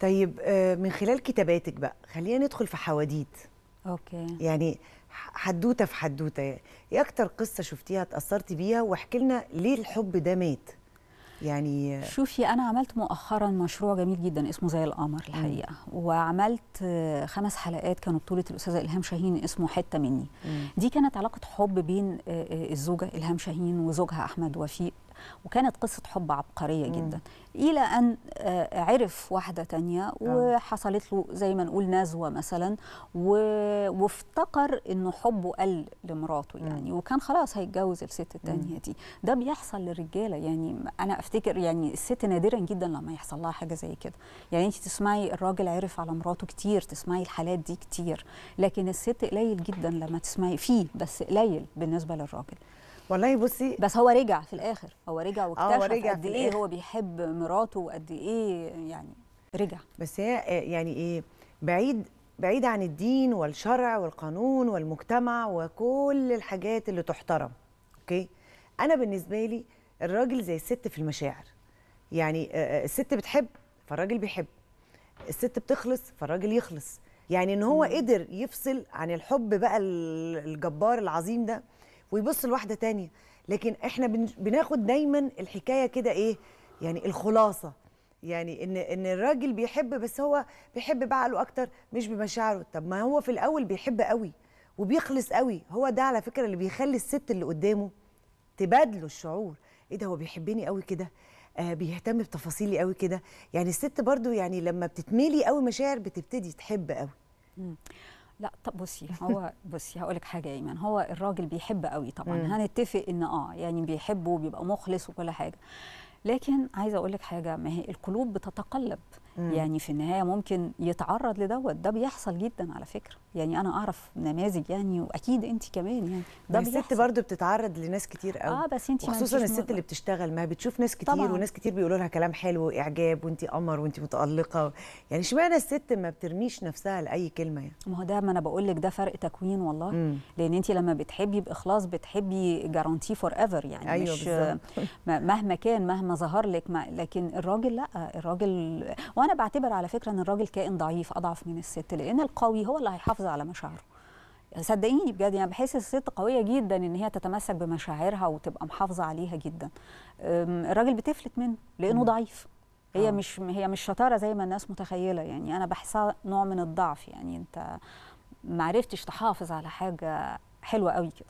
طيب آه، من خلال كتاباتك بقى خلينا ندخل في حواديت اوكي يعني حدوته في حدوته يعني. ايه اكتر قصه شفتيها اتاثرتي بيها واحكي لنا ليه الحب ده مات يعني شوفي انا عملت مؤخرا مشروع جميل جدا اسمه زي القمر الحقيقه م. وعملت آه، خمس حلقات كانوا بطوله الاستاذه الهام شاهين اسمه حته مني م. دي كانت علاقه حب بين آه، الزوجه الهام شاهين وزوجها احمد وفيق وكانت قصه حب عبقريه جدا الى ان آه، عرف واحده تانية آه. وحصلت له زي ما نقول نزوه مثلا وافتقر وافتكر انه حبه قل لمراته يعني وكان خلاص هيتجوز الست التانية دي ده بيحصل للرجاله يعني انا افتكر يعني الست نادرا جدا لما يحصل لها حاجه زي كده يعني انت تسمعي الراجل عرف على مراته كتير تسمعي الحالات دي كتير لكن الست قليل جدا لما تسمعي فيه بس قليل بالنسبه للراجل والله بصي بس هو رجع في الاخر هو رجع آه، واكتشف قد ايه هو بيحب مراته وقد ايه يعني رجع بس هي آه، يعني ايه بعيد بعيد عن الدين والشرع والقانون والمجتمع وكل الحاجات اللي تحترم اوكي انا بالنسبه لي الراجل زي الست في المشاعر يعني آه، الست بتحب فالراجل بيحب الست بتخلص فالراجل يخلص يعني ان هو قدر يفصل عن الحب بقى الجبار العظيم ده ويبص لواحده تانية لكن احنا بناخد دايما الحكايه كده ايه يعني الخلاصه يعني ان ان الراجل بيحب بس هو بيحب بعقله اكتر مش بمشاعره طب ما هو في الاول بيحب قوي وبيخلص قوي هو ده على فكره اللي بيخلي الست اللي قدامه تبادله الشعور ايه ده هو بيحبني قوي كده آه بيهتم بتفاصيلي قوي كده يعني الست برضو يعني لما بتتميلي قوي مشاعر بتبتدي تحب قوي لا طب بصي هو بصي هقول لك حاجه يا ايمن هو الراجل بيحب قوي طبعا مم. هنتفق ان اه يعني بيحبه وبيبقى مخلص وكل حاجه لكن عايزه اقول لك حاجه ما هي القلوب بتتقلب مم. يعني في النهايه ممكن يتعرض لدوت ده بيحصل جدا على فكره يعني انا اعرف نماذج يعني واكيد انت كمان يعني ده بيحصل الست برده بتتعرض لناس كتير قوي اه بس انت خصوصا الست اللي بتشتغل ما بتشوف ناس كتير طبعًا. وناس كتير بيقولوا لها كلام حلو واعجاب وانت قمر وانت متالقه يعني اشمعنى الست ما بترميش نفسها لاي كلمه يعني ما هو ده ما انا بقول لك ده فرق تكوين والله مم. لان انت لما بتحبي باخلاص بتحبي جارانتي فور ايفر يعني أيوة مش مهما كان مهما ظهر لك لكن الراجل لا الراجل وانا وانا بعتبر على فكره ان الراجل كائن ضعيف اضعف من الست لان القوي هو اللي هيحافظ على مشاعره صدقيني بجد يعني بحس الست قويه جدا ان هي تتمسك بمشاعرها وتبقى محافظه عليها جدا الراجل بتفلت منه لانه ضعيف هي آه. مش هي مش شطاره زي ما الناس متخيله يعني انا بحسها نوع من الضعف يعني انت ما عرفتش تحافظ على حاجه حلوه قوي كده